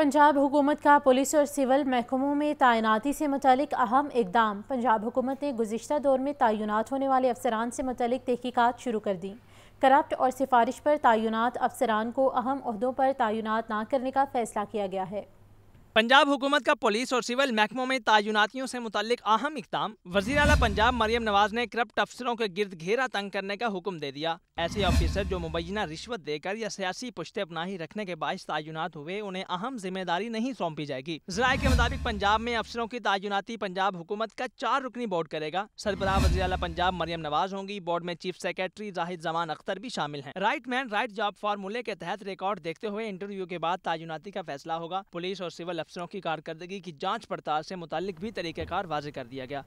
पंजाब हुकूमत का पुलिस और सिविल महकमों में तैनाती से मुतलिक अहम इकदाम पंजाब हुकूमत ने गुजशत दौर में तैनात होने वाले अफसरान से मतलब तहकीक़ात शुरू कर दी करप्ट और सिफारिश पर तैनात अफसरान को अहम अहदों पर तैनात ना करने का फ़ैसला किया गया है पंजाब हुकूमत का पुलिस और सिविल महकमों में तयनातियों से मुतलिक अहम इकदाम वजी अला पंजाब मरियम नवाज ने करप्ट अफसरों के गिर्द घेरा तंग करने का हुक्म दे दिया ऐसे ऑफिसर जो मुबैना रिश्वत देकर या सियासी पुश्ते अपना ही रखने के बायस तयनात हुए उन्हें अहम जिम्मेदारी नहीं सौंपी जाएगी जराये के मुताबिक पंजाब में अफसरों की तयनाती पंजाब हुकूमत का चार रुकनी बोर्ड करेगा सरबराह वजी अला पंजाब मरियम नवाज होंगी बोर्ड में चीफ सेक्रेटरी जाहिद जमान अख्तर भी शामिल है राइट मैन राइट जॉब फार्मूले के तहत रिकॉर्ड देखते हुए इंटरव्यू के बाद तयनाती का फैसला होगा पुलिस और सिविल अफसरों की कारकर्दगी की जांच पड़ताल से मुतल भी तरीक़ेकार वाजे कर दिया गया